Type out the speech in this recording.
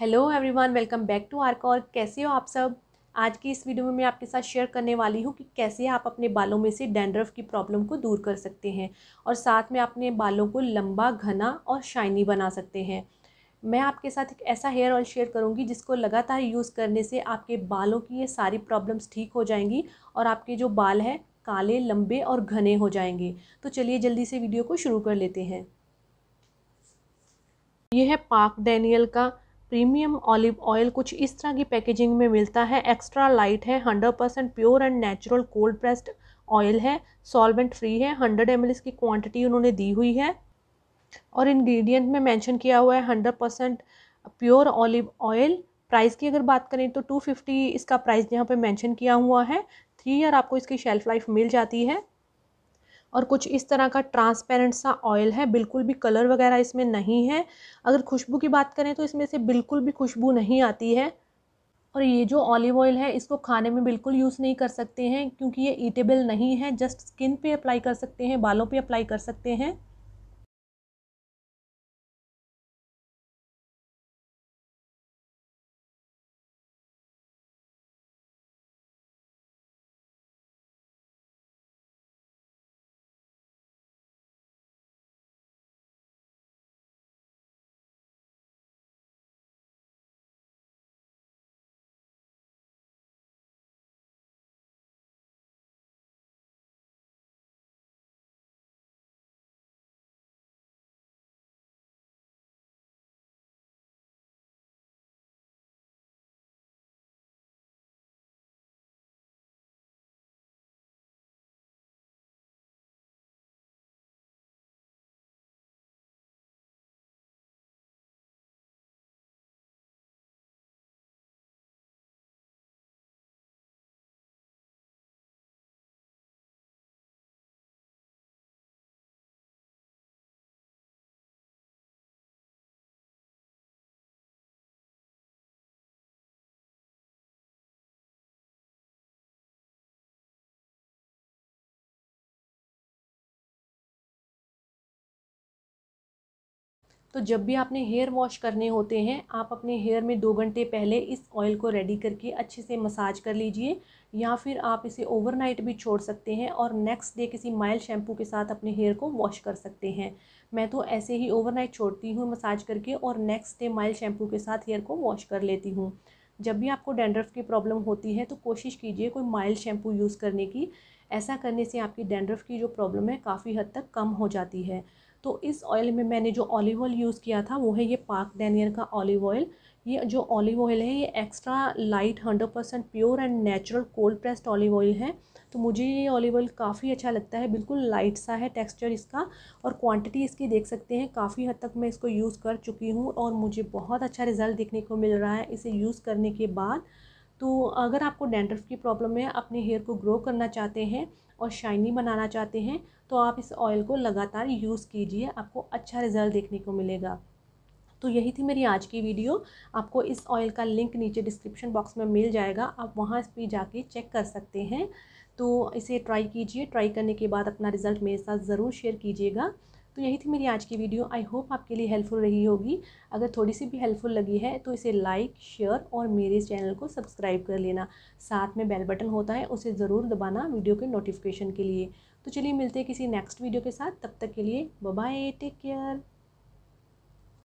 hello everyone welcome back to R और कैसे हो आप सब आज की इस वीडियो में मैं आपके साथ शेयर करने वाली हूँ कि कैसे आप अपने बालों में से डैंड्रफ की प्रॉब्लम को दूर कर सकते हैं और साथ में अपने बालों को लंबा घना और शाइनी बना सकते हैं मैं आपके साथ एक ऐसा हेयर ऑयल शेयर करूँगी जिसको लगातार यूज़ करने से आपके बालों की ये सारी प्रॉब्लम्स ठीक हो जाएंगी और आपके जो बाल हैं काले लंबे और घने हो जाएंगे तो चलिए जल्दी से वीडियो को शुरू कर लेते हैं यह है पाक डैनियल का प्रीमियम ऑलिव ऑयल कुछ इस तरह की पैकेजिंग में मिलता है एक्स्ट्रा लाइट है hundred percent pure and natural cold pressed oil है सॉल्वेंट फ्री है हंड्रेड एम की क्वांटिटी उन्होंने दी हुई है और इंग्रेडिएंट में मेंशन किया हुआ है hundred percent pure olive oil price की अगर बात करें तो टू फिफ्टी इसका प्राइस यहाँ पे मेंशन किया हुआ है थ्री ईयर आपको इसकी शेल्फ लाइफ मिल जाती है और कुछ इस तरह का ट्रांसपेरेंट सा ऑयल है बिल्कुल भी कलर वगैरह इसमें नहीं है अगर खुशबू की बात करें तो इसमें से बिल्कुल भी खुशबू नहीं आती है और ये जो ऑलिव ऑयल है इसको खाने में बिल्कुल यूज़ नहीं कर सकते हैं क्योंकि ये ईटेबल नहीं है जस्ट स्किन पे अप्लाई कर सकते हैं बालों पे अप्लाई कर सकते हैं तो जब भी आपने हेयर वॉश करने होते हैं आप अपने हेयर में दो घंटे पहले इस ऑयल को रेडी करके अच्छे से मसाज कर लीजिए या फिर आप इसे ओवरनाइट भी छोड़ सकते हैं और नेक्स्ट डे किसी माइल्ड शैम्पू के साथ अपने हेयर को वॉश कर सकते हैं मैं तो ऐसे ही ओवरनाइट छोड़ती हूँ मसाज करके और नेक्स्ट डे माइल्ड शैम्पू के साथ हेयर को वॉश कर लेती हूँ जब भी आपको डेंड्रफ की प्रॉब्लम होती है तो कोशिश कीजिए कोई माइल्ड शैम्पू यूज़ करने की ऐसा करने से आपकी डेंड्रफ की जो प्रॉब्लम है काफ़ी हद तक कम हो जाती है तो इस ऑयल में मैंने जो ऑलिव ऑयल यूज़ किया था वो है ये पाक डैनियर का ऑलिव ऑयल ये जो ऑलिव ऑयल है ये extra light hundred percent pure and natural cold pressed olive oil है तो मुझे ये ऑलिव ऑयल काफ़ी अच्छा लगता है बिल्कुल लाइट सा है टेक्सचर इसका और क्वांटिटी इसकी देख सकते हैं काफ़ी हद तक मैं इसको यूज़ कर चुकी हूँ और मुझे बहुत अच्छा रिज़ल्ट देखने को मिल रहा है इसे यूज़ करने के बाद तो अगर आपको डेंड्रफ की प्रॉब्लम है अपने हेयर को ग्रो करना चाहते हैं और शाइनी बनाना चाहते हैं तो आप इस ऑयल को लगातार यूज़ कीजिए आपको अच्छा रिज़ल्ट देखने को मिलेगा तो यही थी मेरी आज की वीडियो आपको इस ऑयल का लिंक नीचे डिस्क्रिप्शन बॉक्स में मिल जाएगा आप वहाँ पर जाके चेक कर सकते हैं तो इसे ट्राई कीजिए ट्राई करने के बाद अपना रिज़ल्ट मेरे साथ ज़रूर शेयर कीजिएगा तो यही थी मेरी आज की वीडियो आई होप आपके लिए हेल्पफुल रही होगी अगर थोड़ी सी भी हेल्पफुल लगी है तो इसे लाइक शेयर और मेरे इस चैनल को सब्सक्राइब कर लेना साथ में बेल बटन होता है उसे ज़रूर दबाना वीडियो के नोटिफिकेशन के लिए तो चलिए मिलते हैं किसी नेक्स्ट वीडियो के साथ तब तक के लिए बाय टेक केयर